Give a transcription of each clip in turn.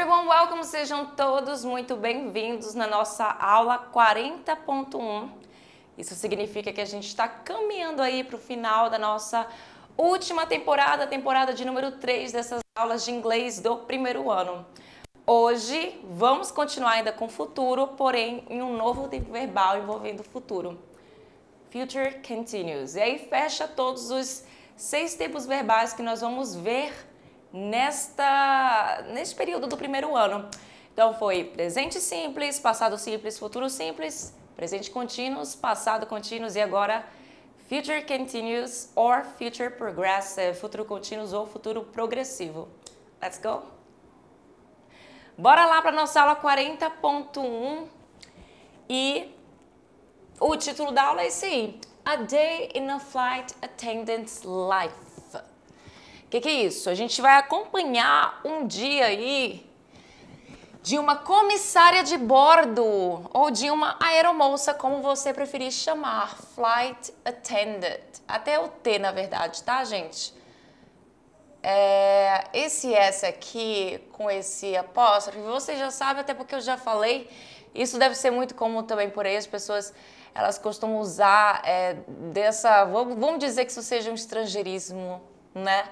everyone, welcome! Sejam todos muito bem-vindos na nossa aula 40.1. Isso significa que a gente está caminhando aí para o final da nossa última temporada, temporada de número 3 dessas aulas de inglês do primeiro ano. Hoje vamos continuar ainda com futuro, porém em um novo tempo verbal envolvendo o futuro. Future continues. E aí fecha todos os seis tempos verbais que nós vamos ver nesta, nesse período do primeiro ano. Então foi presente simples, passado simples, futuro simples, presente contínuos passado contínuos e agora future continuous or future progressive, futuro contínuos ou futuro progressivo. Let's go. Bora lá para nossa aula 40.1 e o título da aula é esse: A Day in a Flight Attendant's Life que, que é isso? A gente vai acompanhar um dia aí de uma comissária de bordo ou de uma aeromoça, como você preferir chamar, flight attendant. Até o T, na verdade, tá, gente? É, esse S aqui, com esse apóstrofe, você já sabe, até porque eu já falei, isso deve ser muito comum também por aí, as pessoas elas costumam usar é, dessa, vamos dizer que isso seja um estrangeirismo, né?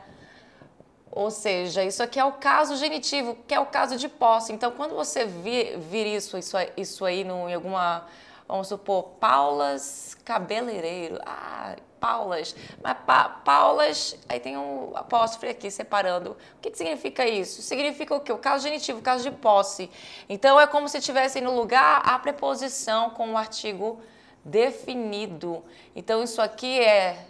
Ou seja, isso aqui é o caso genitivo, que é o caso de posse. Então, quando você vir, vir isso, isso, isso aí no, em alguma, vamos supor, Paulas Cabeleireiro. Ah, Paulas. Mas pa, Paulas, aí tem um apóstrofe aqui separando. O que, que significa isso? Significa o quê? O caso genitivo, o caso de posse. Então, é como se tivesse no lugar a preposição com o artigo definido. Então, isso aqui é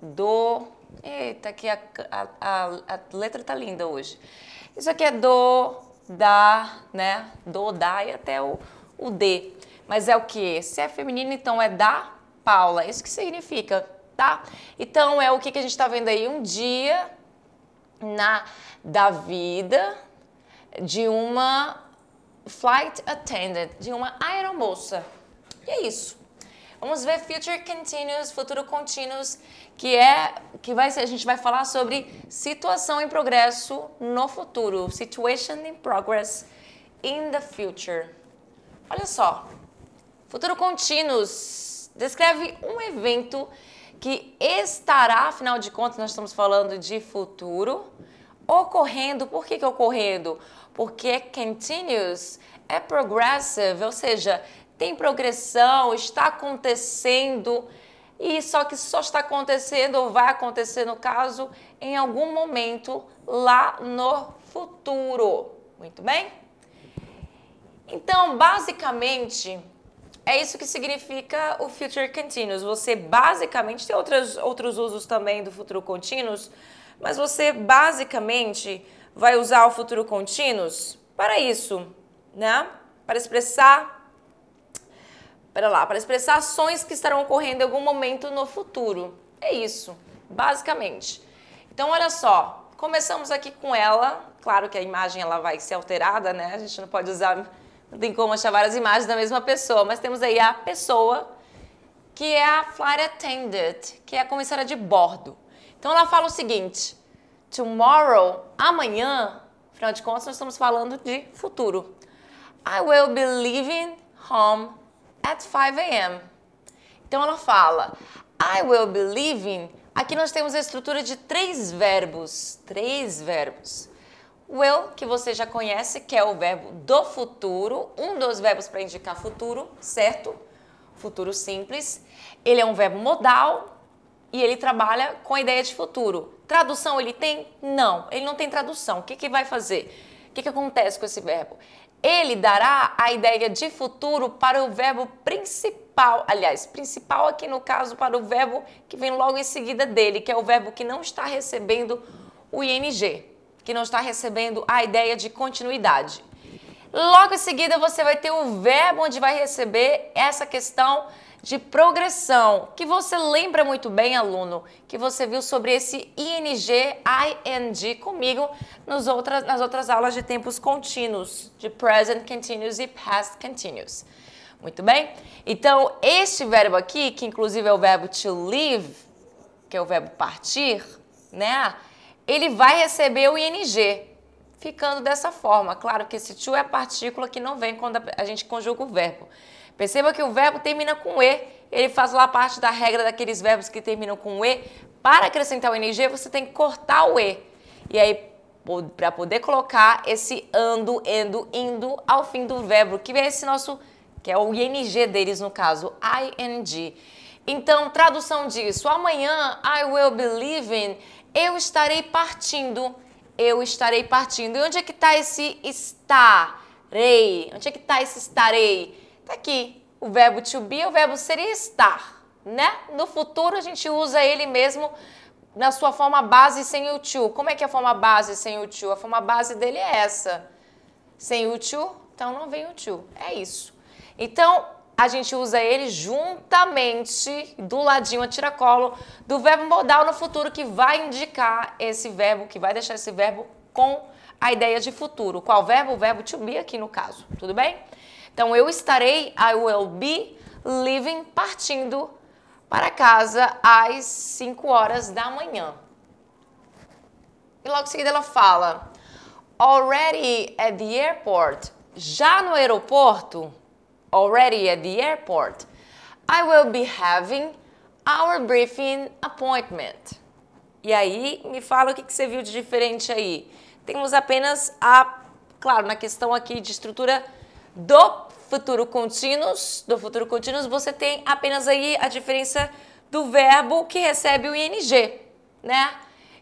do Eita, que a, a, a, letra tá linda hoje. Isso aqui é do, da, né? Do, da e até o, o D. Mas é o que? Se é feminino, então é da Paula. Isso que significa, tá? Então é o que, que a gente tá vendo aí? Um dia na da vida de uma flight attendant, de uma aeromoça. E é isso. Vamos ver Future Continuous, Futuro Continuous, que é que vai ser, a gente vai falar sobre situação em progresso no futuro, Situation in Progress in the Future. Olha só. Futuro Continuous descreve um evento que estará, afinal de contas, nós estamos falando de futuro, ocorrendo. Por que, que é ocorrendo? Porque é continuous é progressive, ou seja, tem progressão, está acontecendo, e só que só está acontecendo ou vai acontecer no caso em algum momento lá no futuro. Muito bem? Então, basicamente, é isso que significa o Future Continuous. Você basicamente tem outros, outros usos também do futuro continuous, mas você basicamente vai usar o futuro contínuo para isso, né? Para expressar para lá, para expressar ações que estarão ocorrendo em algum momento no futuro. É isso, basicamente. Então, olha só, começamos aqui com ela. Claro que a imagem ela vai ser alterada, né? A gente não pode usar, não tem como achar várias imagens da mesma pessoa, mas temos aí a pessoa que é a flight attendant, que é a comissária de bordo. Então ela fala o seguinte: tomorrow, amanhã, afinal de contas nós estamos falando de futuro. I will be leaving home at 5 a.m. Então ela fala I will be leaving. Aqui nós temos a estrutura de três verbos, três verbos. Will, que você já conhece, que é o verbo do futuro, um dos verbos para indicar futuro, certo? Futuro simples. Ele é um verbo modal e ele trabalha com a ideia de futuro. Tradução ele tem? Não, ele não tem tradução. O que, que vai fazer? O que, que acontece com esse verbo? Ele dará a ideia de futuro para o verbo principal, aliás, principal aqui no caso para o verbo que vem logo em seguida dele, que é o verbo que não está recebendo o ing, que não está recebendo a ideia de continuidade. Logo em seguida você vai ter o verbo onde vai receber essa questão de progressão, que você lembra muito bem, aluno, que você viu sobre esse ING, ING comigo nos outras, nas outras aulas de tempos contínuos, de present continuous e past continuous. Muito bem? Então, este verbo aqui, que inclusive é o verbo to leave, que é o verbo partir, né? Ele vai receber o ING ficando dessa forma. Claro que esse to é a partícula que não vem quando a gente conjuga o verbo. Perceba que o verbo termina com E, ele faz lá parte da regra daqueles verbos que terminam com E. Para acrescentar o ing você tem que cortar o E. E aí, para poder colocar esse ando, endo, indo ao fim do verbo, que é esse nosso, que é o ING deles no caso, ING. Então, tradução disso, amanhã I will be leaving, eu estarei partindo eu estarei partindo. E onde é que está esse estarei? Onde é que está esse estarei? Está aqui. O verbo to be, o verbo seria estar, né? No futuro a gente usa ele mesmo na sua forma base sem o to. Como é que é a forma base sem o to? A forma base dele é essa. Sem o to, então não vem o to. É isso. Então, a gente usa ele juntamente do ladinho a tiracolo do verbo modal no futuro que vai indicar esse verbo, que vai deixar esse verbo com a ideia de futuro. Qual verbo? O verbo to be aqui no caso, tudo bem? Então eu estarei, I will be leaving, partindo para casa às 5 horas da manhã. E logo em seguida ela fala, already at the airport, já no aeroporto, already at the airport, I will be having our briefing appointment. E aí, me fala o que, você viu de diferente aí. Temos apenas a, claro, na questão aqui de estrutura do futuro contínuos, do futuro contínuos, você tem apenas aí a diferença do verbo que recebe o ing, né?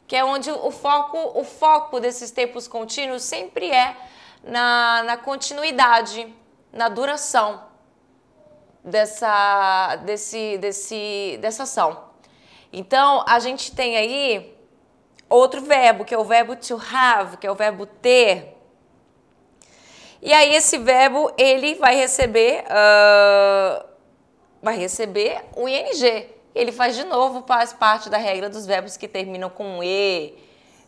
Que é onde o foco, o foco desses tempos contínuos sempre é na, na continuidade, na duração dessa, desse, desse, dessa ação. Então, a gente tem aí outro verbo, que é o verbo to have, que é o verbo ter. E aí esse verbo, ele vai receber, uh, vai receber o ing. Ele faz de novo, faz parte da regra dos verbos que terminam com e,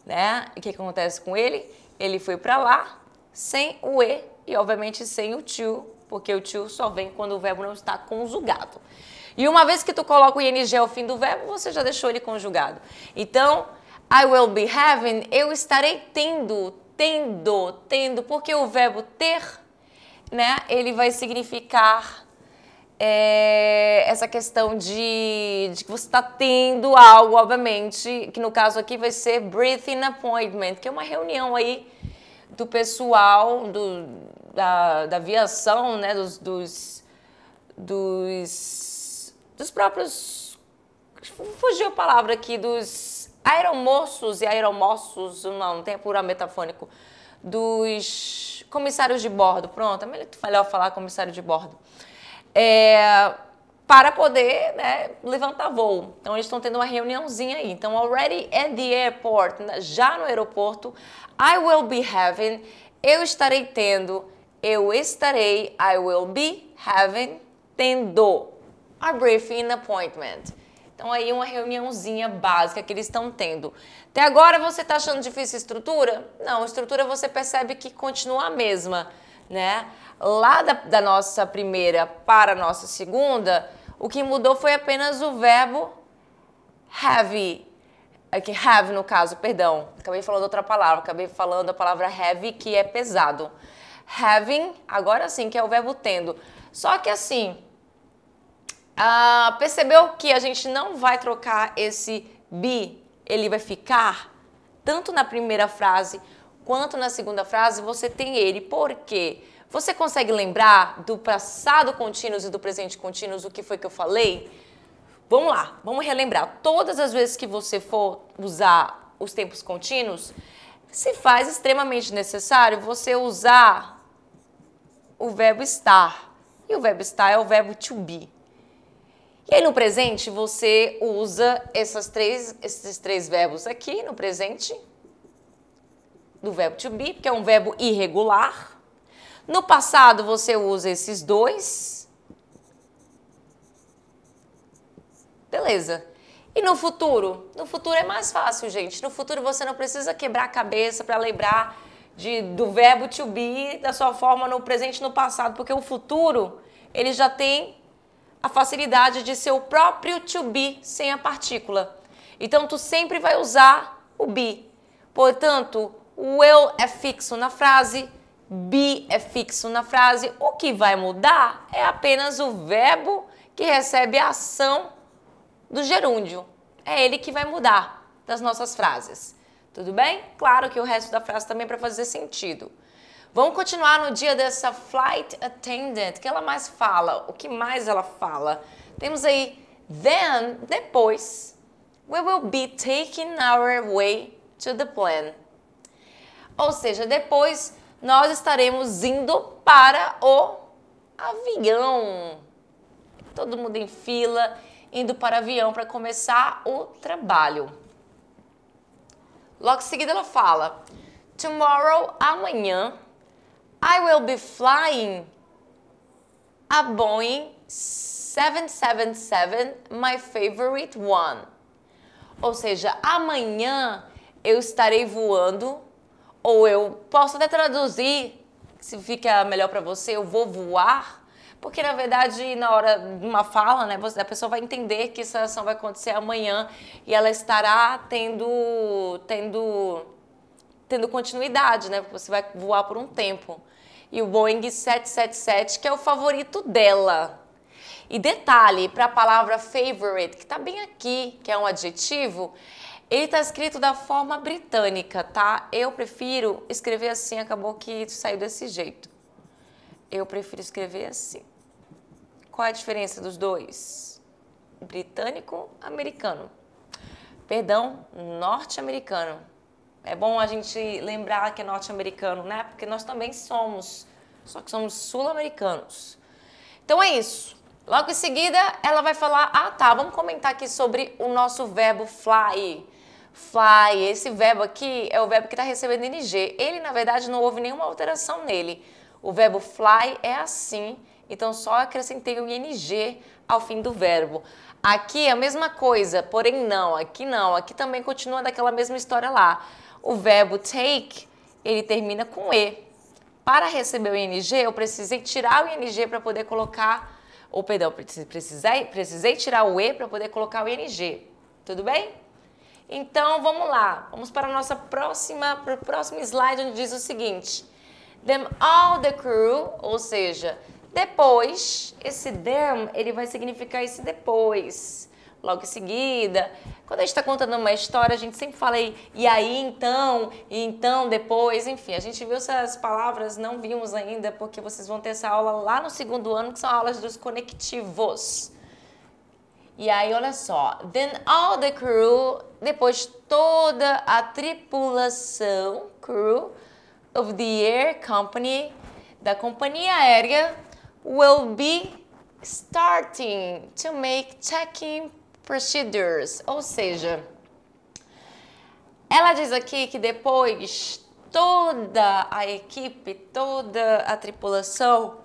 né? E o que acontece com ele? Ele foi para lá sem o e e, obviamente, sem o to, porque o to só vem quando o verbo não está conjugado. E uma vez que tu coloca o ing ao fim do verbo, você já deixou ele conjugado. Então, I will be having, eu estarei tendo, tendo, tendo, porque o verbo ter, né, ele vai significar é, essa questão de, de que você está tendo algo, obviamente, que no caso aqui vai ser breathing appointment, que é uma reunião aí do pessoal do, da, da aviação, né, dos, dos, dos, dos próprios. Fugiu a palavra aqui, dos aeromoços e aeromoços, não, não tem plural metafônico, dos comissários de bordo. Pronto, é melhor falar comissário de bordo. É, para poder né, levantar voo. Então eles estão tendo uma reuniãozinha aí. Então, already at the airport, já no aeroporto, I will be having, eu estarei tendo, eu estarei, I will be having, tendo, a briefing appointment. Então aí uma reuniãozinha básica que eles estão tendo. Até agora você está achando difícil estrutura? Não, estrutura você percebe que continua a mesma, né? Lá da, da nossa primeira para a nossa segunda, o que mudou foi apenas o verbo have. É que have, no caso, perdão. Acabei falando outra palavra. Acabei falando a palavra have, que é pesado. Having, agora sim, que é o verbo tendo. Só que assim, uh, percebeu que a gente não vai trocar esse be, ele vai ficar tanto na primeira frase quanto na segunda frase, você tem ele. Por quê? Você consegue lembrar do passado contínuo e do presente contínuo o que foi que eu falei? Vamos lá, vamos relembrar. Todas as vezes que você for usar os tempos contínuos, se faz extremamente necessário você usar o verbo estar. E o verbo estar é o verbo to be. E aí no presente você usa essas três, esses três verbos aqui no presente do verbo to be, que é um verbo irregular no passado, você usa esses dois. Beleza. E no futuro? No futuro é mais fácil, gente. No futuro você não precisa quebrar a cabeça para lembrar de, do verbo to be da sua forma no presente e no passado, porque o futuro ele já tem a facilidade de ser o próprio to be sem a partícula. Então tu sempre vai usar o be. Portanto, o eu é fixo na frase, be é fixo na frase. O que vai mudar é apenas o verbo que recebe a ação do gerúndio. É ele que vai mudar das nossas frases. Tudo bem? Claro que o resto da frase também é para fazer sentido. Vamos continuar no dia dessa flight attendant, que ela mais fala, o que mais ela fala? Temos aí then, depois, we will be taking our way to the plane. Ou seja, depois nós estaremos indo para o avião. Todo mundo em fila, indo para avião para começar o trabalho. Logo em seguida ela fala: Tomorrow, amanhã, I will be flying a Boeing 777, my favorite one. Ou seja, amanhã eu estarei voando ou eu posso até traduzir, se fica melhor para você, eu vou voar. Porque, na verdade, na hora de uma fala, né, a pessoa vai entender que essa ação vai acontecer amanhã e ela estará tendo, tendo, tendo continuidade, né? Porque você vai voar por um tempo. E o Boeing 777, que é o favorito dela. E detalhe, para a palavra favorite, que está bem aqui, que é um adjetivo, ele tá escrito da forma britânica, tá? Eu prefiro escrever assim, acabou que saiu desse jeito. Eu prefiro escrever assim. Qual é a diferença dos dois? Britânico, americano. Perdão, norte-americano. É bom a gente lembrar que é norte-americano, né? Porque nós também somos, só que somos sul-americanos. Então é isso. Logo em seguida, ela vai falar: ah, tá, vamos comentar aqui sobre o nosso verbo fly fly, esse verbo aqui é o verbo que está recebendo NG. Ele, na verdade, não houve nenhuma alteração nele. O verbo fly é assim, então só acrescentei o ING ao fim do verbo. Aqui é a mesma coisa, porém não, aqui não, aqui também continua daquela mesma história lá. O verbo take, ele termina com E. Para receber o ING, eu precisei tirar o ING para poder colocar, ou perdão, precisei, precisei tirar o E para poder colocar o ING. Tudo bem? Então vamos lá, vamos para a nossa próxima, para o próximo slide onde diz o seguinte: them all the crew, ou seja, depois, esse them ele vai significar esse depois, logo em seguida. Quando a gente está contando uma história, a gente sempre fala aí, e aí então, e então depois, enfim, a gente viu essas palavras, não vimos ainda, porque vocês vão ter essa aula lá no segundo ano, que são aulas dos conectivos. E aí, olha só. Then all the crew, depois toda a tripulação, crew, of the air company, da companhia aérea, will be starting to make checking procedures. Ou seja, ela diz aqui que depois toda a equipe, toda a tripulação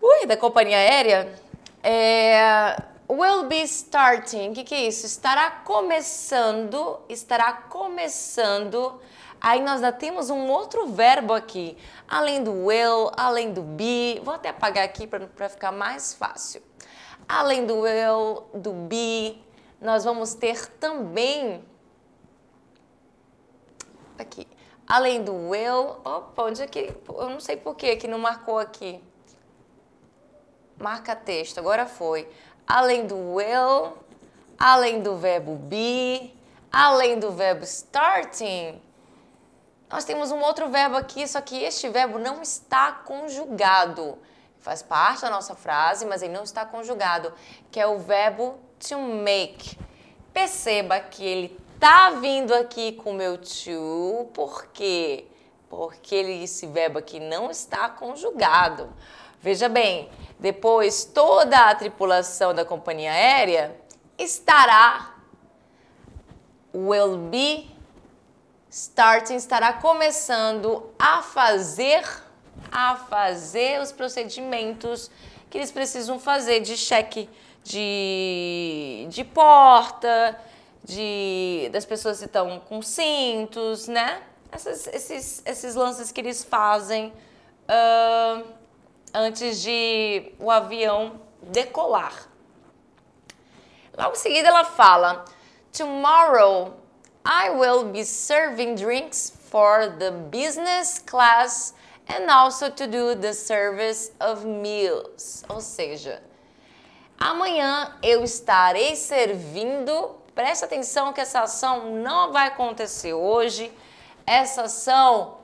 ui, da companhia aérea é, will be starting. O que, que é isso? Estará começando. Estará começando. Aí nós já temos um outro verbo aqui. Além do will, além do be. Vou até apagar aqui para ficar mais fácil. Além do will, do be, nós vamos ter também. Aqui. Além do will. Opa, onde é que. Eu não sei por que que não marcou aqui marca texto, agora foi. Além do will, além do verbo be, além do verbo starting, nós temos um outro verbo aqui, só que este verbo não está conjugado. Faz parte da nossa frase, mas ele não está conjugado, que é o verbo to make. Perceba que ele tá vindo aqui com meu to, por quê? Porque ele, esse verbo aqui não está conjugado. Veja bem, depois toda a tripulação da companhia aérea estará will be starting estará começando a fazer a fazer os procedimentos que eles precisam fazer de cheque de, de porta, de das pessoas que estão com cintos, né? Essas, esses, esses lances que eles fazem. Uh, antes de o avião decolar. Logo em seguida ela fala: Tomorrow I will be serving drinks for the business class and also to do the service of meals. Ou seja, amanhã eu estarei servindo. Presta atenção que essa ação não vai acontecer hoje. Essa ação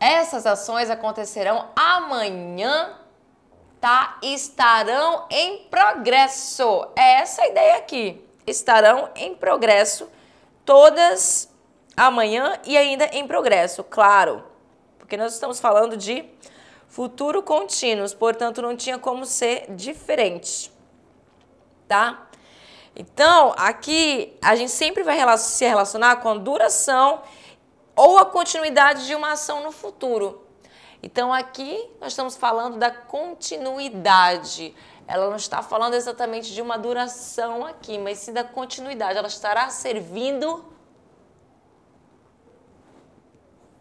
Essas ações acontecerão amanhã, tá? Estarão em progresso. É essa a ideia aqui. Estarão em progresso todas amanhã e ainda em progresso, claro. Porque nós estamos falando de futuro contínuos, portanto não tinha como ser diferente, tá? Então, aqui a gente sempre vai se relacionar com a duração ou a continuidade de uma ação no futuro. Então aqui nós estamos falando da continuidade. Ela não está falando exatamente de uma duração aqui, mas sim da continuidade. Ela estará servindo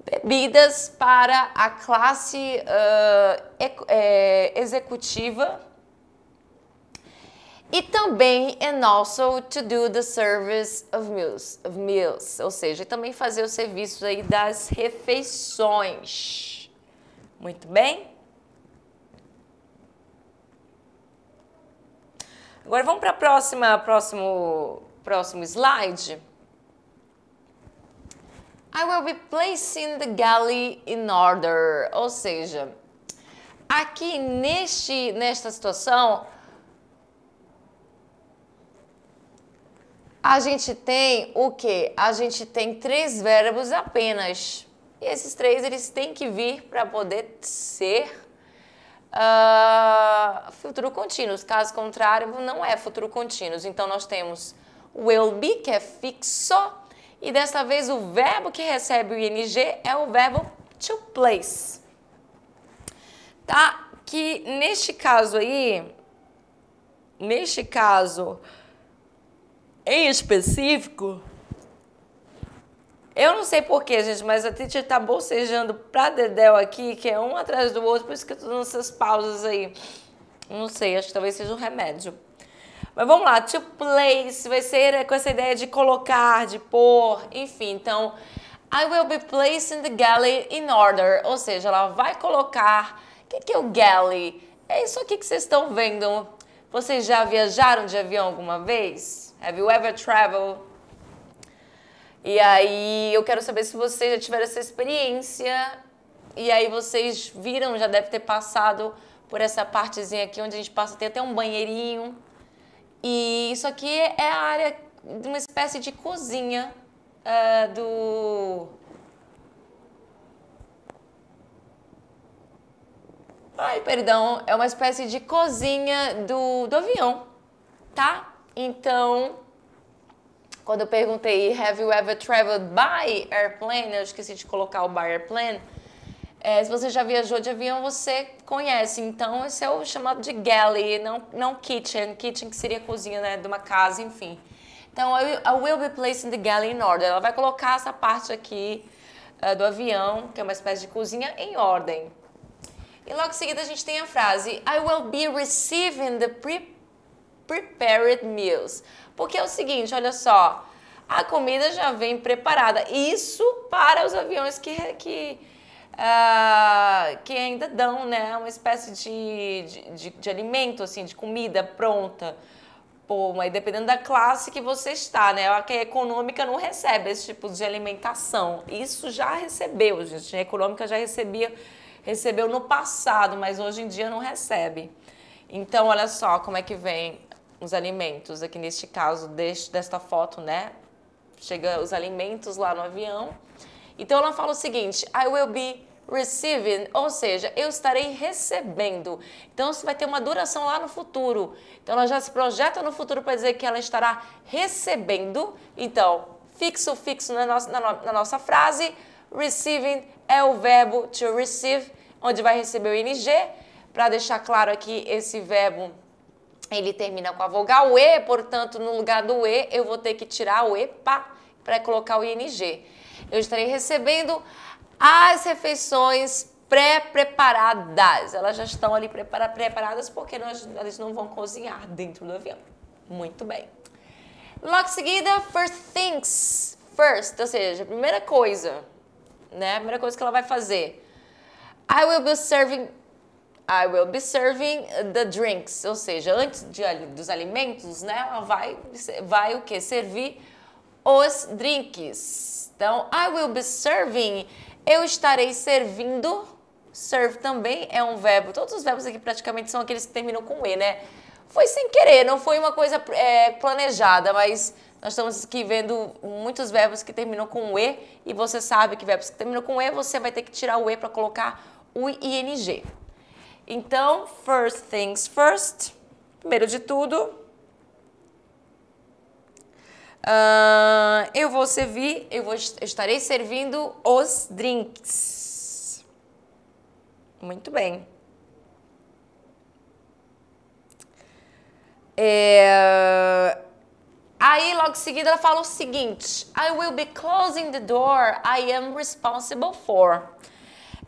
bebidas para a classe uh, executiva e também, and é also to do the service of meals, of meals ou seja, também fazer o serviço aí das refeições. Muito bem? Agora vamos para a próxima, próximo, próximo slide. I will be placing the galley in order, ou seja, aqui neste, nesta situação, a gente tem o quê? A gente tem três verbos apenas. E esses três eles têm que vir para poder ser uh, futuro contínuo. Caso contrário, não é futuro contínuo. Então nós temos will be, que é fixo, e dessa vez o verbo que recebe o ing é o verbo to place. Tá? Que neste caso aí, neste caso, em específico, eu não sei porquê, gente, mas a Titi tá bocejando pra Dedéu aqui, que é um atrás do outro, por isso que eu tô dando essas pausas aí. Não sei, acho que talvez seja um remédio. Mas vamos lá, to place vai ser com essa ideia de colocar, de pôr, enfim. Então, I will be placing the galley in order, ou seja, ela vai colocar... O que, que é o galley? É isso aqui que vocês estão vendo. Vocês já viajaram de avião alguma vez? Have you ever traveled? E aí eu quero saber se vocês já tiveram essa experiência. E aí vocês viram, já deve ter passado por essa partezinha aqui onde a gente passa, tem até um banheirinho. E isso aqui é a área de uma espécie de cozinha uh, do. Ai, perdão, é uma espécie de cozinha do, do avião, tá? Então, quando eu perguntei, have you ever traveled by airplane? Eu esqueci de colocar o by airplane. É, se você já viajou de avião, você conhece. Então, esse é o chamado de galley, não, não kitchen. Kitchen que seria cozinha, né? De uma casa, enfim. Então, I will be placing the galley in order. Ela vai colocar essa parte aqui uh, do avião, que é uma espécie de cozinha, em ordem. E logo em seguida a gente tem a frase I will be receiving the pre prepared meals. Porque é o seguinte, olha só, a comida já vem preparada. Isso para os aviões que, que, uh, que ainda dão né, uma espécie de, de, de, de alimento, assim, de comida pronta. Pô, mas dependendo da classe que você está, né? A que é econômica não recebe esse tipo de alimentação. Isso já recebeu, gente. A econômica já recebia, recebeu no passado, mas hoje em dia não recebe. Então, olha só como é que vem os alimentos. Aqui neste caso, deste, desta foto, né? Chega os alimentos lá no avião. Então ela fala o seguinte: I will be receiving, ou seja, eu estarei recebendo. Então isso vai ter uma duração lá no futuro. Então ela já se projeta no futuro para dizer que ela estará recebendo. Então, fixo, fixo na nossa, na, na nossa frase. Receiving é o verbo to receive, onde vai receber o ing, para deixar claro aqui esse verbo ele termina com a vogal E, portanto, no lugar do E, eu vou ter que tirar o EPA para colocar o ING. Eu estarei recebendo as refeições pré-preparadas. Elas já estão ali preparadas porque nós, elas não vão cozinhar dentro do avião. Muito bem. Logo em seguida, first things first, ou seja, primeira coisa, né? A primeira coisa que ela vai fazer. I will be serving I will be serving the drinks, ou seja, antes de, dos alimentos, né, ela vai, vai o que? Servir os drinks. Então, I will be serving, eu estarei servindo. Serve também é um verbo. Todos os verbos aqui praticamente são aqueles que terminam com E, né? Foi sem querer, não foi uma coisa é, planejada, mas nós estamos aqui vendo muitos verbos que terminam com E e você sabe que verbos que terminam com E você vai ter que tirar o E para colocar o ING. Então, first things first. Primeiro de tudo, uh, eu vou servir, eu vou, eu estarei servindo os drinks. Muito bem. É... Aí, logo em seguida, ela fala o seguinte: I will be closing the door I am responsible for.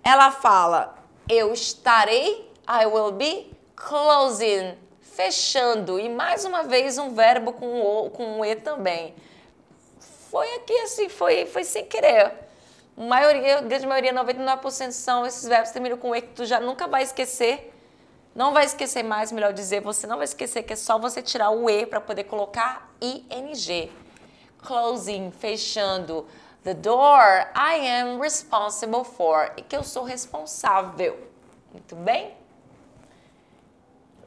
Ela fala: Eu estarei I will be closing. Fechando. E mais uma vez um verbo com o, com um E também. Foi aqui assim, foi, foi sem querer. Maioria, grande maioria, 99% são esses verbos terminam com E que tu já nunca vai esquecer. Não vai esquecer mais, melhor dizer, você não vai esquecer que é só você tirar o E para poder colocar ING. Closing, fechando. The door I am responsible for, e que eu sou responsável. Muito bem?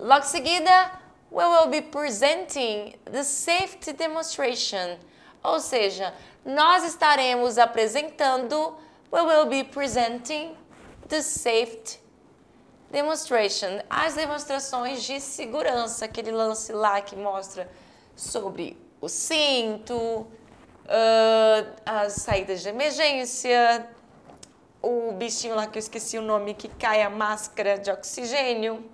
Logo seguida, we will be presenting the safety demonstration. Ou seja, nós estaremos apresentando, we will be presenting the safety demonstration. As demonstrações de segurança, aquele lance lá que mostra sobre o cinto, uh, as saídas de emergência, o bichinho lá que eu esqueci o nome que cai a máscara de oxigênio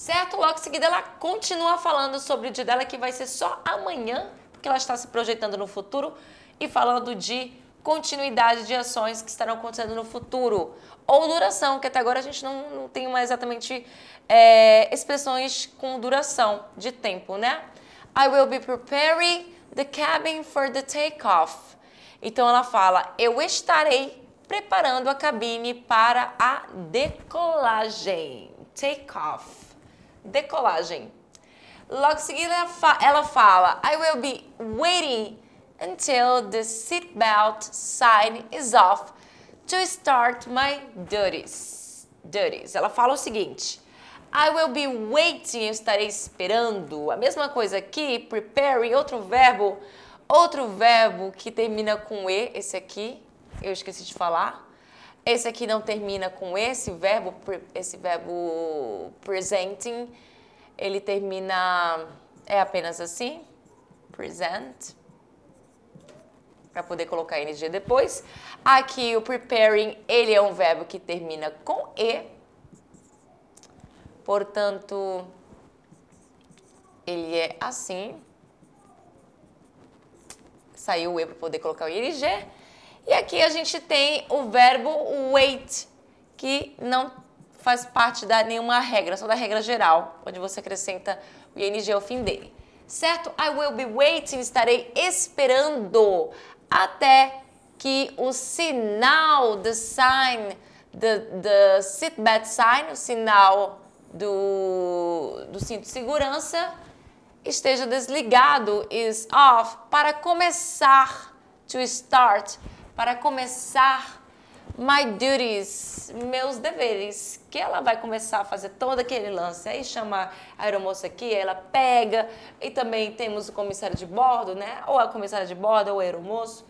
certo? Logo em seguida ela continua falando sobre o dia dela, que vai ser só amanhã, porque ela está se projetando no futuro e falando de continuidade de ações que estarão acontecendo no futuro. Ou duração, que até agora a gente não, não tem mais exatamente é, expressões com duração de tempo, né? I will be preparing the cabin for the takeoff. Então ela fala, eu estarei preparando a cabine para a decolagem. takeoff. off decolagem. Logo seguida, ela fala: I will be waiting until the seatbelt sign is off to start my duties. Duties. Ela fala o seguinte: I will be waiting, eu estarei esperando. A mesma coisa aqui, Prepare. outro verbo, outro verbo que termina com e, esse aqui, eu esqueci de falar. Esse aqui não termina com esse verbo, esse verbo presenting, ele termina é apenas assim, present, para poder colocar ing depois. Aqui o preparing, ele é um verbo que termina com e. Portanto, ele é assim. Saiu o e para poder colocar o ing. E aqui a gente tem o verbo wait, que não faz parte da nenhuma regra, só da regra geral, onde você acrescenta o ing ao fim dele. Certo? I will be waiting, estarei esperando até que o sinal, the sign, the, the seatbelt sign, o sinal do, do cinto de segurança, esteja desligado, is off, para começar, to start, para começar my duties, meus deveres, que ela vai começar a fazer todo aquele lance. Aí chama a aeromoça aqui, ela pega, e também temos o comissário de bordo, né? Ou a comissária de bordo, ou o aeromoço.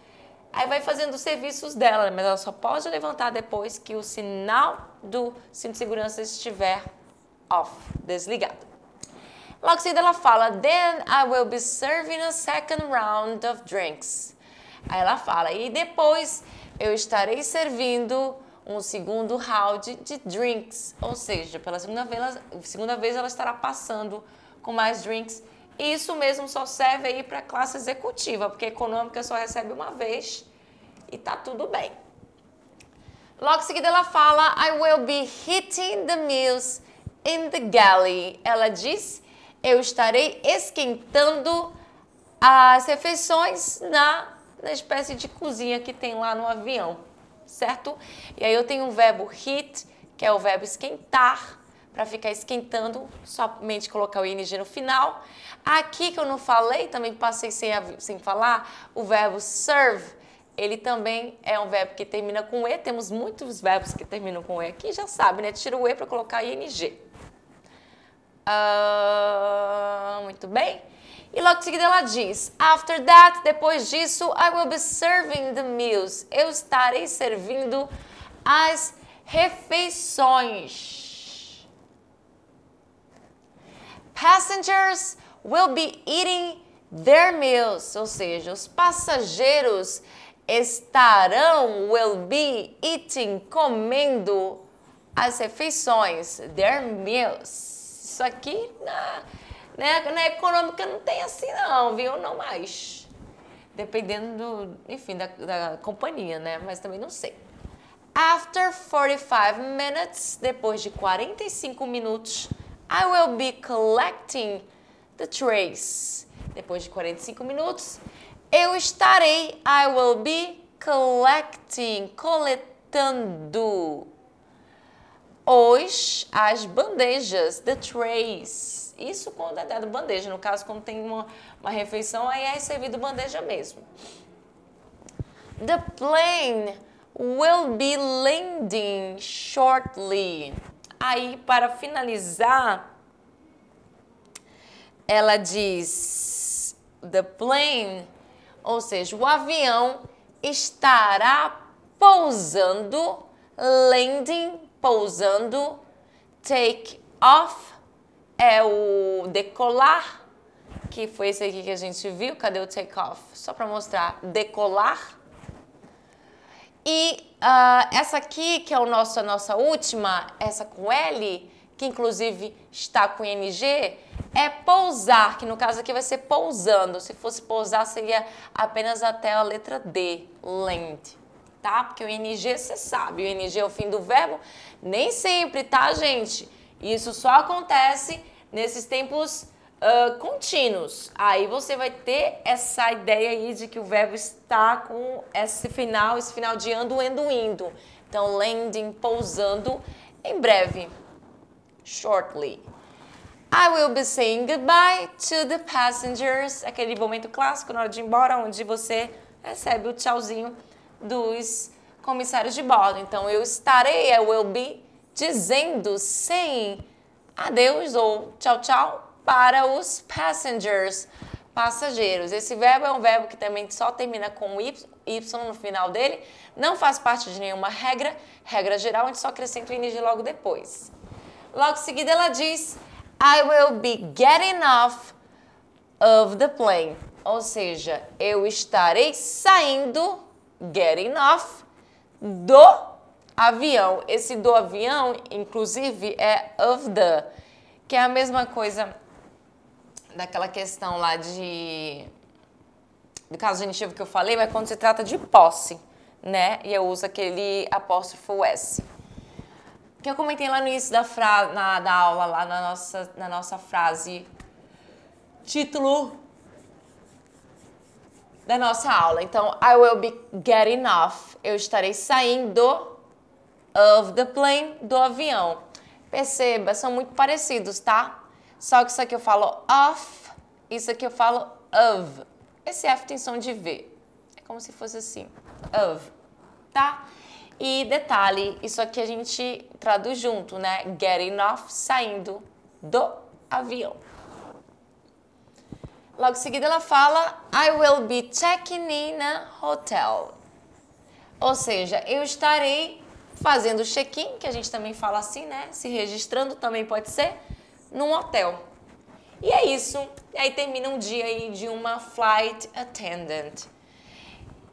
Aí vai fazendo os serviços dela, mas ela só pode levantar depois que o sinal do cinto de segurança estiver off, desligado. Logo em seguida ela fala, then I will be serving a second round of drinks. Aí ela fala, e depois eu estarei servindo um segundo round de drinks. Ou seja, pela segunda vez, ela, segunda vez ela estará passando com mais drinks. E isso mesmo só serve aí para classe executiva, porque econômica só recebe uma vez e tá tudo bem. Logo em seguida ela fala I will be hitting the meals in the galley. Ela diz eu estarei esquentando as refeições na na espécie de cozinha que tem lá no avião, certo? E aí eu tenho o verbo heat, que é o verbo esquentar, para ficar esquentando, somente colocar o ing no final. Aqui que eu não falei, também passei sem, sem falar, o verbo serve, ele também é um verbo que termina com E. Temos muitos verbos que terminam com E aqui, já sabe, né? Tira o E para colocar ING. Uh, muito bem. E logo de seguida ela diz: After that, depois disso, I will be serving the meals. Eu estarei servindo as refeições. Passengers will be eating their meals, ou seja, os passageiros estarão will be eating comendo as refeições, their meals. Isso aqui na né? Na econômica não tem assim não, viu? Não mais. Dependendo, do, enfim, da, da companhia, né? Mas também não sei. After 45 minutes, depois de 45 minutos, I will be collecting the trays. Depois de 45 minutos, eu estarei, I will be collecting, coletando hoje as bandejas, the trays. Isso quando é dado bandeja. No caso, quando tem uma, uma refeição, aí é servido bandeja mesmo. The plane will be landing shortly. Aí, para finalizar, ela diz: The plane, ou seja, o avião estará pousando, landing, pousando, take off, é o decolar, que foi esse aqui que a gente viu. Cadê o take-off? Só para mostrar. Decolar. E uh, essa aqui, que é o nosso, a nossa última, essa com L, que inclusive está com NG, é pousar, que no caso aqui vai ser pousando. Se fosse pousar, seria apenas até a letra D, land tá? Porque o NG você sabe, o NG é o fim do verbo, nem sempre, tá, gente? isso só acontece nesses tempos uh, contínuos. Aí você vai ter essa ideia aí de que o verbo está com esse final, esse final de ando, endo, indo. Então, landing, pousando, em breve. Shortly. I will be saying goodbye to the passengers. Aquele momento clássico na hora de ir embora, onde você recebe o tchauzinho dos comissários de bordo. Então, eu estarei, I will be dizendo sem adeus ou tchau, tchau para os passengers, passageiros. Esse verbo é um verbo que também só termina com y, y no final dele, não faz parte de nenhuma regra, regra geral, a gente só acrescenta o ing logo depois. Logo em seguida ela diz I will be getting off of the plane. Ou seja, eu estarei saindo, getting off, do avião. Esse do avião, inclusive, é of the, que é a mesma coisa daquela questão lá de do caso genitivo que eu falei, mas quando se trata de posse, né? E eu uso aquele apóstrofo S. Que eu comentei lá no início da, fra na, da aula, lá na nossa, na nossa frase, título da nossa aula. Então, I will be getting off. Eu estarei saindo of the plane, do avião. Perceba, são muito parecidos, tá? Só que isso aqui eu falo off, isso aqui eu falo of. Esse F tem som de V. É como se fosse assim, of, tá? E detalhe, isso aqui a gente traduz junto, né? Getting off, saindo do avião. Logo em seguida ela fala, I will be checking in a hotel. Ou seja, eu estarei fazendo check-in, que a gente também fala assim, né? Se registrando também pode ser, num hotel. E é isso. E aí termina um dia aí de uma flight attendant.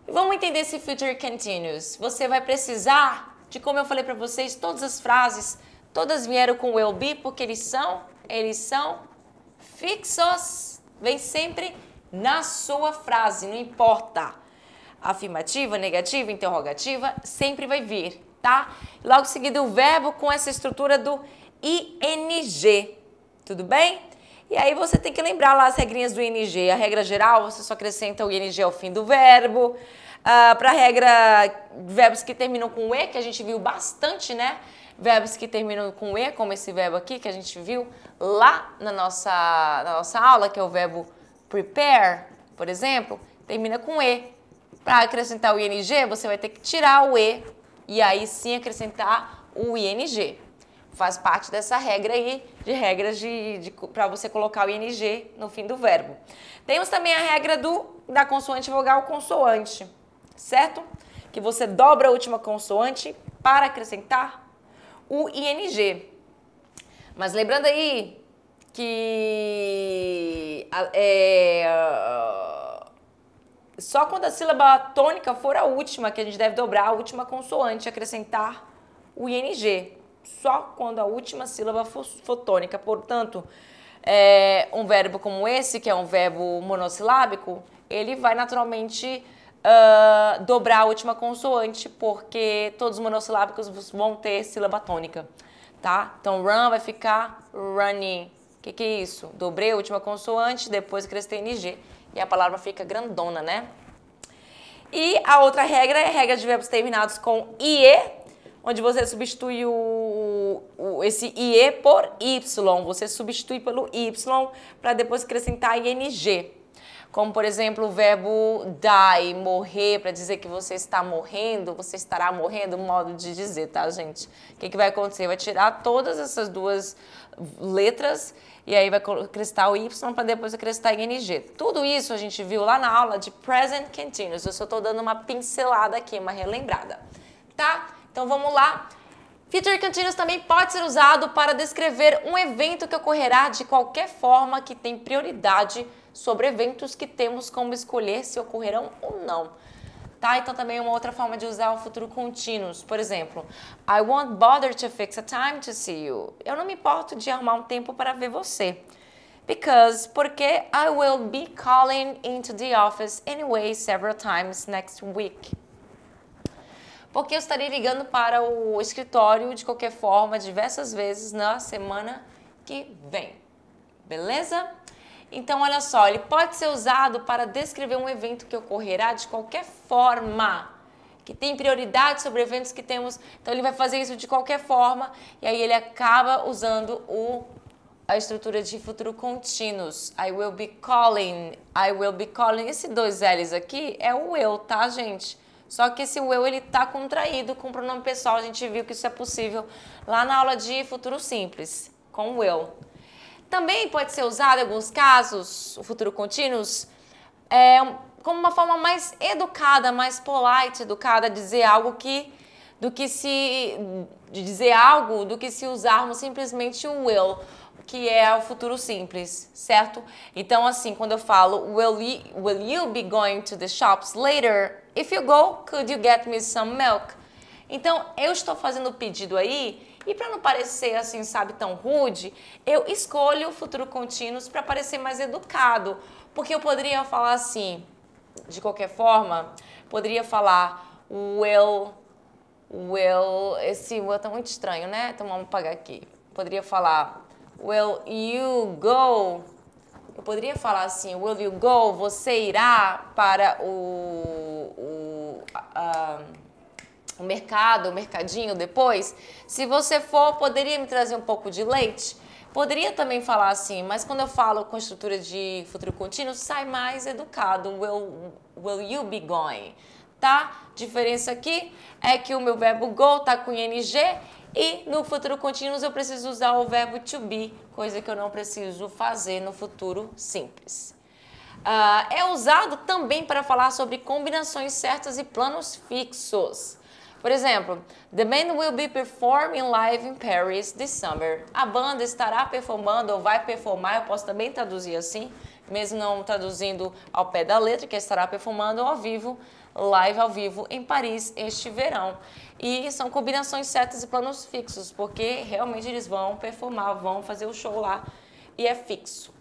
vamos entender esse future continuous. Você vai precisar de, como eu falei para vocês, todas as frases, todas vieram com will be, porque eles são, eles são fixos. Vem sempre na sua frase, não importa. Afirmativa, negativa, interrogativa, sempre vai vir tá? Logo seguido o verbo com essa estrutura do ING, tudo bem? E aí você tem que lembrar lá as regrinhas do ING. A regra geral, você só acrescenta o ING ao fim do verbo. Uh, ah, Para a regra, verbos que terminam com E, que a gente viu bastante, né? Verbos que terminam com E, como esse verbo aqui que a gente viu lá na nossa, na nossa aula, que é o verbo prepare, por exemplo, termina com E. Para acrescentar o ING, você vai ter que tirar o E e aí sim acrescentar o ING. Faz parte dessa regra aí, de regras de, de para você colocar o ING no fim do verbo. Temos também a regra do, da consoante vogal consoante, certo? Que você dobra a última consoante para acrescentar o ING. Mas lembrando aí que. É, só quando a sílaba tônica for a última que a gente deve dobrar a última consoante, acrescentar o ing. Só quando a última sílaba for, for tônica. Portanto, é, um verbo como esse, que é um verbo monossilábico, ele vai naturalmente uh, dobrar a última consoante, porque todos os monossilábicos vão ter sílaba tônica, tá? Então, run vai ficar running. O que, que é isso? Dobrei a última consoante, depois acrescentei ing e a palavra fica grandona, né? E a outra regra é a regra de verbos terminados com IE, onde você substitui o, o esse IE por Y. Você substitui pelo Y para depois acrescentar ING. Como, por exemplo, o verbo die, morrer, para dizer que você está morrendo, você estará morrendo, modo de dizer, tá, gente? O que, que vai acontecer? Vai tirar todas essas duas letras e aí vai acrescentar o Y para depois acrescentar NG. Tudo isso a gente viu lá na aula de present continuous. Eu só estou dando uma pincelada aqui, uma relembrada. Tá? Então vamos lá. Future Continuous também pode ser usado para descrever um evento que ocorrerá de qualquer forma que tem prioridade sobre eventos que temos como escolher se ocorrerão ou não. Tá? Então também é uma outra forma de usar o futuro contínuo. Por exemplo, I won't bother to fix a time to see you. Eu não me importo de arrumar um tempo para ver você. Because, porque I will be calling into the office anyway several times next week. Porque eu estarei ligando para o escritório de qualquer forma diversas vezes na semana que vem. Beleza? Então, olha só, ele pode ser usado para descrever um evento que ocorrerá de qualquer forma, que tem prioridade sobre eventos que temos. Então, ele vai fazer isso de qualquer forma e aí ele acaba usando o, a estrutura de futuro contínuo. I will be calling, I will be calling. Esse dois L's aqui é o eu, tá, gente? Só que esse eu ele tá contraído com o pronome pessoal. A gente viu que isso é possível lá na aula de futuro simples, com o eu. Também pode ser usado em alguns casos, o futuro contínuos, é, como uma forma mais educada, mais polite, educada, dizer algo que do que se dizer algo do que se usarmos simplesmente o will, que é o futuro simples, certo? Então assim, quando eu falo will you, will you be going to the shops later? If you go, could you get me some milk? Então, eu estou fazendo o pedido aí e para não parecer assim, sabe, tão rude, eu escolho o futuro contínuo para parecer mais educado, porque eu poderia falar assim, de qualquer forma, poderia falar will will, esse will tá muito estranho, né? Então vamos apagar aqui. Poderia falar will you go? Eu poderia falar assim, will you go? Você irá para o o mercado, o mercadinho depois, se você for, poderia me trazer um pouco de leite? Poderia também falar assim, mas quando eu falo com a estrutura de futuro contínuo, sai mais educado. Will, will you be going? Tá? Diferença aqui é que o meu verbo go tá com ing e no futuro contínuo eu preciso usar o verbo to be, coisa que eu não preciso fazer no futuro simples. Uh, é usado também para falar sobre combinações certas e planos fixos. Por exemplo, The band will be performing live in Paris this summer. A banda estará performando ou vai performar, eu posso também traduzir assim, mesmo não traduzindo ao pé da letra, que estará performando ao vivo, live ao vivo em Paris este verão. E são combinações certas e planos fixos, porque realmente eles vão performar, vão fazer o show lá e é fixo.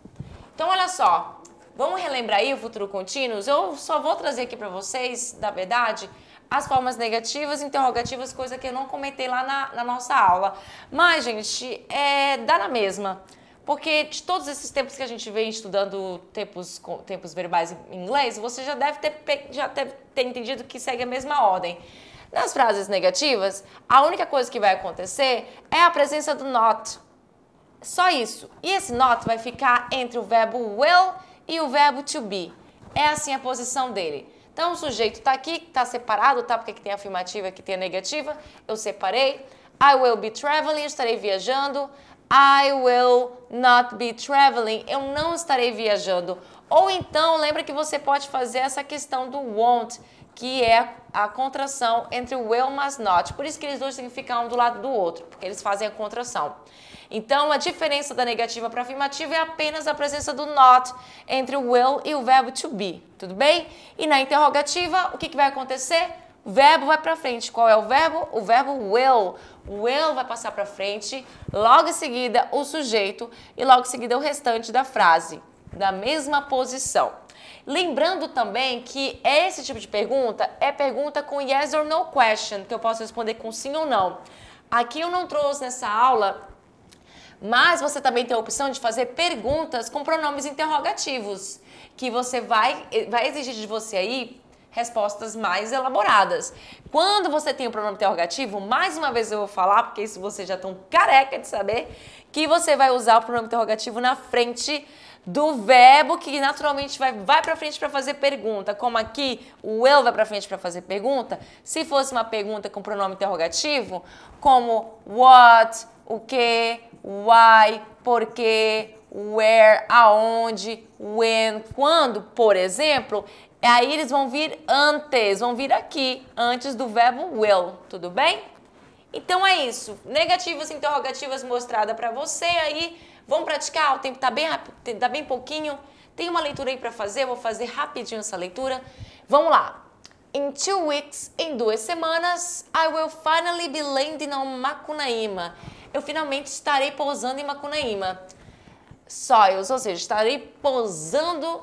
Então, olha só, vamos relembrar aí o futuro contínuo? Eu só vou trazer aqui para vocês, na verdade, as formas negativas, interrogativas, coisa que eu não comentei lá na, na nossa aula. Mas, gente, é, dá na mesma. Porque de todos esses tempos que a gente vem estudando tempos, tempos verbais em inglês, você já deve ter, já deve ter entendido que segue a mesma ordem. Nas frases negativas, a única coisa que vai acontecer é a presença do not. Só isso. E esse not vai ficar entre o verbo will e o verbo to be. É assim a posição dele. Então, o sujeito está aqui, está separado, tá? Porque aqui tem afirmativa, aqui tem negativa. Eu separei. I will be traveling, estarei viajando. I will not be traveling, eu não estarei viajando. Ou então, lembra que você pode fazer essa questão do won't, que é a contração entre will mas not. Por isso que eles dois têm que ficar um do lado do outro, porque eles fazem a contração. Então, a diferença da negativa para afirmativa é apenas a presença do not entre o will e o verbo to be, tudo bem? E na interrogativa, o que, que vai acontecer? O verbo vai para frente. Qual é o verbo? O verbo will. Will vai passar para frente, logo em seguida o sujeito e logo em seguida o restante da frase, da mesma posição. Lembrando também que esse tipo de pergunta é pergunta com yes or no question, que eu posso responder com sim ou não. Aqui eu não trouxe nessa aula mas você também tem a opção de fazer perguntas com pronomes interrogativos, que você vai, eh, vai exigir de você aí respostas mais elaboradas. Quando você tem o pronome interrogativo, mais uma vez eu vou falar, porque isso vocês já estão careca de saber, que você vai usar o pronome interrogativo na frente do verbo que naturalmente vai, vai para frente para fazer pergunta. Como aqui o eu vai para frente para fazer pergunta, se fosse uma pergunta com pronome interrogativo, como what, o que, why, porquê, where, aonde, when, quando, por exemplo, aí eles vão vir antes, vão vir aqui, antes do verbo will, tudo bem? Então é isso. Negativas interrogativas mostrada para você aí. Vamos praticar, o tempo tá bem rápido, tá bem pouquinho. Tem uma leitura aí para fazer, vou fazer rapidinho essa leitura. Vamos lá. In two weeks, em duas semanas, I will finally be landing on Makunaima eu finalmente estarei pousando em Macunaíma. Soils, ou seja, estarei pousando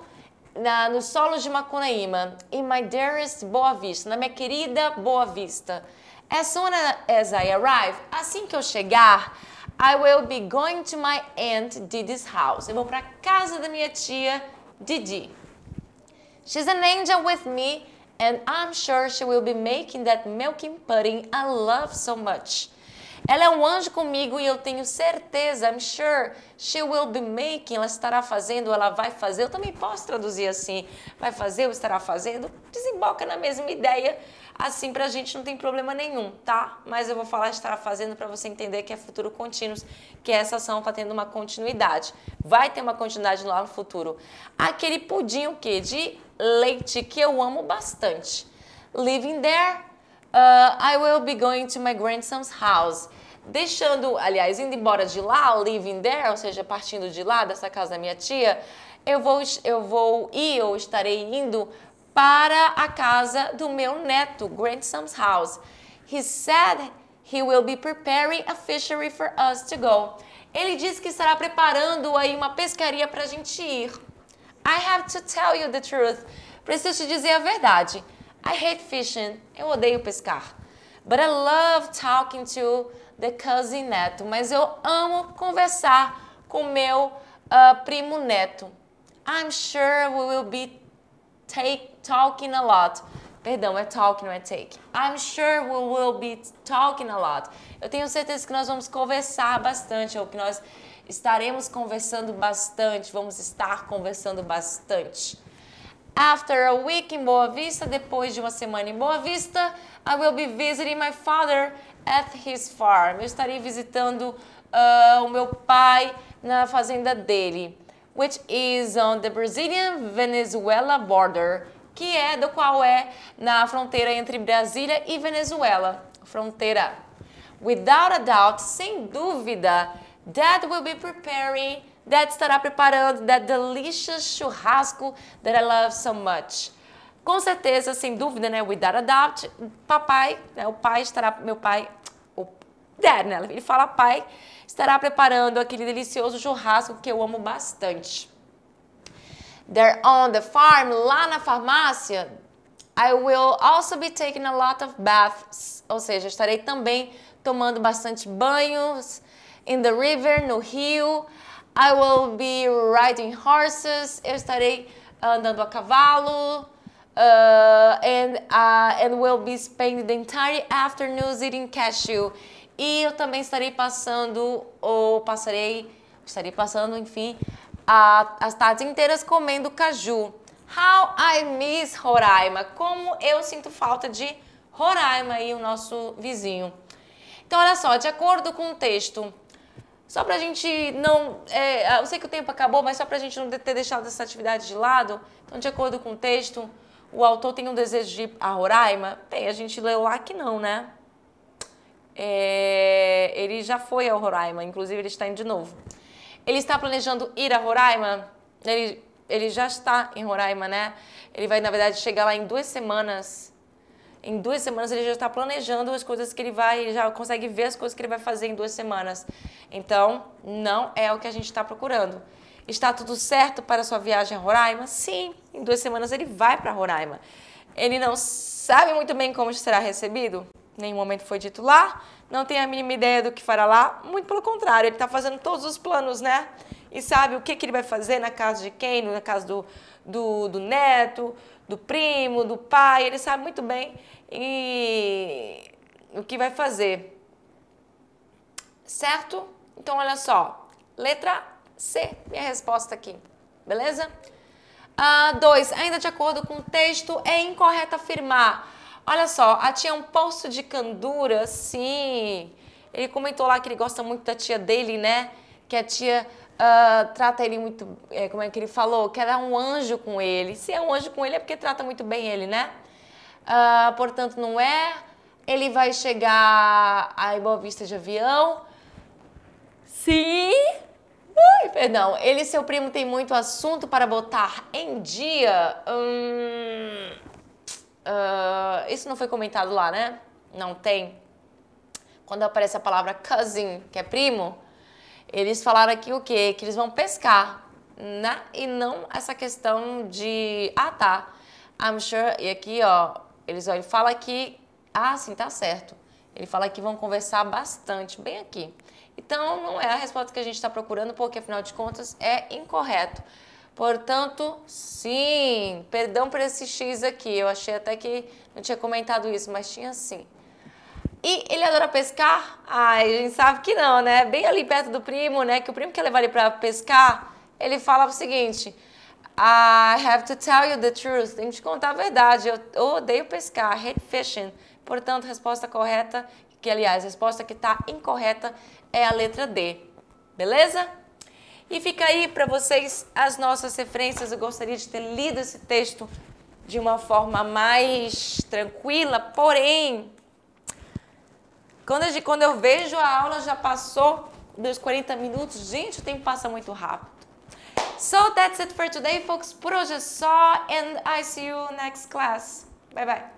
na, nos solos de Macunaíma. In my dearest Boa Vista, na minha querida Boa Vista. As soon as I arrive, assim que eu chegar, I will be going to my aunt Didi's house. Eu vou para casa da minha tia Didi. She's an angel with me and I'm sure she will be making that milking pudding I love so much. Ela é um anjo comigo e eu tenho certeza, I'm sure she will be making, ela estará fazendo, ela vai fazer. Eu também posso traduzir assim, vai fazer ou estará fazendo. Desemboca na mesma ideia, assim pra gente não tem problema nenhum, tá? Mas eu vou falar estará fazendo para você entender que é futuro contínuo, que essa ação tá tendo uma continuidade. Vai ter uma continuidade lá no futuro. Aquele pudim o quê? De leite que eu amo bastante. Living there Uh, I will be going to my grandson's house. Deixando, aliás, indo embora de lá, living there, ou seja, partindo de lá, dessa casa da minha tia, eu vou, eu vou ir ou estarei indo para a casa do meu neto, grandson's house. He said he will be preparing a fishery for us to go. Ele disse que estará preparando aí uma pescaria para a gente ir. I have to tell you the truth. Preciso te dizer a verdade. I hate fishing. Eu odeio pescar. But I love talking to the cousin neto. Mas eu amo conversar com meu uh, primo neto. I'm sure we will be take, talking a lot. Perdão, é talk, não é take. I'm sure we will be talking a lot. Eu tenho certeza que nós vamos conversar bastante, ou que nós estaremos conversando bastante, vamos estar conversando bastante. After a week in Boa Vista, depois de uma semana em Boa Vista, I will be visiting my father at his farm. Eu estarei visitando uh, o meu pai na fazenda dele, which is on the Brazilian-Venezuela border, que é do qual é na fronteira entre Brasília e Venezuela. Fronteira. Without a doubt, sem dúvida, Dad will be preparing Dad estará preparando that delicious churrasco that I love so much. Com certeza, sem dúvida, né? Without a doubt, papai, né, o pai estará, meu pai, o Dad, né? Ele fala pai, estará preparando aquele delicioso churrasco que eu amo bastante. They're on the farm, lá na farmácia. I will also be taking a lot of baths, ou seja, estarei também tomando bastante banhos in the river, no rio. I will be riding horses. Eu estarei andando a cavalo. Uh, and, uh, and will be spending the entire afternoon eating cashew. E eu também estarei passando, ou passarei, estarei passando, enfim, a, as tardes inteiras comendo caju. How I miss Roraima. Como eu sinto falta de Roraima e o nosso vizinho. Então, olha só, de acordo com o texto, só para a gente não. É, ah, eu sei que o tempo acabou, mas só para a gente não ter deixado essa atividade de lado. Então, de acordo com o texto, o autor tem um desejo de ir a Roraima? Tem, a gente leu lá que não, né? É, ele já foi ao Roraima, inclusive ele está indo de novo. Ele está planejando ir a Roraima? Ele, ele já está em Roraima, né? Ele vai, na verdade, chegar lá em duas semanas em duas semanas ele já está planejando as coisas que ele vai, ele já consegue ver as coisas que ele vai fazer em duas semanas. Então, não é o que a gente está procurando. Está tudo certo para sua viagem a Roraima? Sim, em duas semanas ele vai para Roraima. Ele não sabe muito bem como será recebido? Nenhum momento foi dito lá, não tem a mínima ideia do que fará lá, muito pelo contrário, ele está fazendo todos os planos, né? E sabe o que, que ele vai fazer na casa de quem, na casa do, do, do neto, do primo, do pai, ele sabe muito bem e o que vai fazer. Certo? Então, olha só. Letra C, minha resposta aqui. Beleza? 2. Ah, dois ainda de acordo com o texto, é incorreto afirmar. Olha só, a tia é um poço de candura, sim. Ele comentou lá que ele gosta muito da tia dele, né? Que a tia uh, trata ele muito. É, como é que ele falou? Que ela é um anjo com ele. Se é um anjo com ele, é porque trata muito bem ele, né? uh, portanto não é. Ele vai chegar a Boa Vista de avião. Sim! Ai, perdão. Ele e seu primo têm muito assunto para botar em dia. Hum, uh, isso não foi comentado lá, né? Não tem. Quando aparece a palavra cousin, que é primo, eles falaram aqui o quê? Que eles vão pescar, né? E não essa questão de, ah tá, I'm sure, e aqui ó, eles olham, fala aqui, ah, sim, tá certo. Ele fala que vão conversar bastante, bem aqui. Então, não é a resposta que a gente está procurando, porque afinal de contas é incorreto. Portanto, sim, perdão por esse X aqui. Eu achei até que não tinha comentado isso, mas tinha sim. E ele adora pescar? Ai, a gente sabe que não, né? Bem ali perto do primo, né? Que o primo quer levar ele para pescar, ele fala o seguinte: I have to tell you the truth. Tenho que te contar a verdade. Eu odeio pescar. Hate fishing. Portanto, resposta correta, que aliás, a resposta que está incorreta é a letra D. Beleza? E fica aí para vocês as nossas referências. Eu gostaria de ter lido esse texto de uma forma mais tranquila, porém, quando eu, quando eu vejo a aula já passou dos 40 minutos, gente, o tempo passa muito rápido. So that's it for today, folks. Proje só, and I see you next class. Bye bye.